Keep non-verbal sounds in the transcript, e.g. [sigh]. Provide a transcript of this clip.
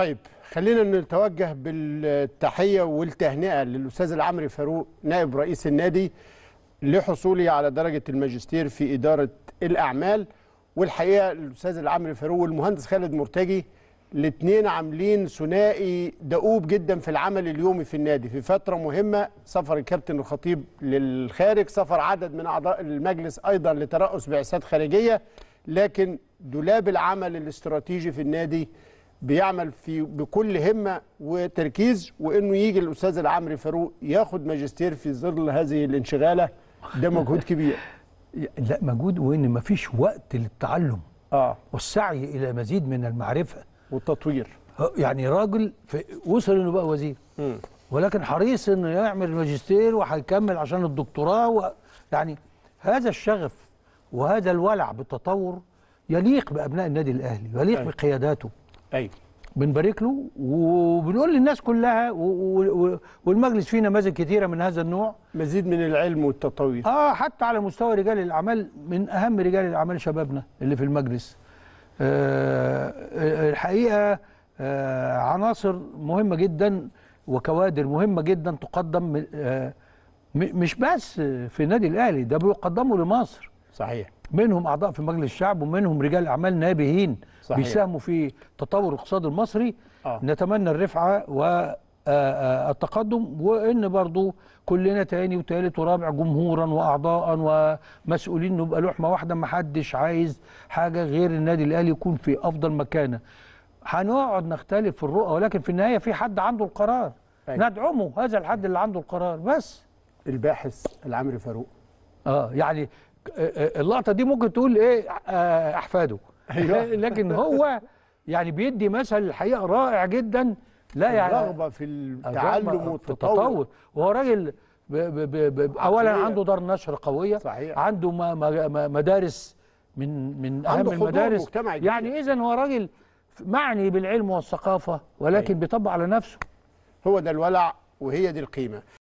طيب خلينا نتوجه بالتحية والتهنئة للأستاذ العمري فاروق نائب رئيس النادي لحصوله على درجة الماجستير في إدارة الأعمال والحقيقة الأستاذ العمري فاروق والمهندس خالد مرتجي الاثنين عاملين ثنائي دؤوب جدا في العمل اليومي في النادي في فترة مهمة سفر الكابتن الخطيب للخارج سفر عدد من أعضاء المجلس أيضا لترأس بعثات خارجية لكن دولاب العمل الاستراتيجي في النادي بيعمل في بكل همه وتركيز وانه يجي الاستاذ العمري فاروق ياخد ماجستير في ظل هذه الانشغاله ده مجهود كبير [laughs] لا مجهود وان مفيش وقت للتعلم اه والسعي الى مزيد من المعرفه والتطوير يعني راجل وصل انه بقى وزير م. ولكن حريص انه يعمل ماجستير وهيكمل عشان الدكتوراه و... يعني هذا الشغف وهذا الولع بالتطور يليق بابناء النادي الاهلي ويليق أي. بقياداته ايوه بنبارك له وبنقول للناس كلها والمجلس فيه نماذج كثيره من هذا النوع مزيد من العلم والتطوير اه حتى على مستوى رجال الاعمال من اهم رجال الاعمال شبابنا اللي في المجلس آه الحقيقه آه عناصر مهمه جدا وكوادر مهمه جدا تقدم آه مش بس في النادي الاهلي ده بيقدموا لمصر صحيح منهم اعضاء في مجلس الشعب ومنهم رجال اعمال نابهين صحيح. بيساهموا في تطور الاقتصاد المصري آه. نتمنى الرفعه والتقدم آه، آه، وان برضو كلنا تاني وتالت ورابع جمهورا واعضاء ومسؤولين نبقى لحمه واحده ما حدش عايز حاجه غير النادي الاهلي يكون في افضل مكانه هنقعد نختلف في الرؤى ولكن في النهايه في حد عنده القرار أيوة. ندعمه هذا الحد اللي عنده القرار بس الباحث العمري فاروق اه يعني اللقطه دي ممكن تقول ايه آه، احفاده أيوة. [laughs] لكن هو يعني بيدي مثل الحقيقه رائع جدا لا يعني الرغبه في التعلم والتطور وهو راجل اولا عنده دار نشر قويه صحيح. عنده مدارس من من اهم المدارس يعني اذا هو راجل معني بالعلم والثقافه ولكن أيوه. بيطبق على نفسه هو ده الولع وهي دي القيمه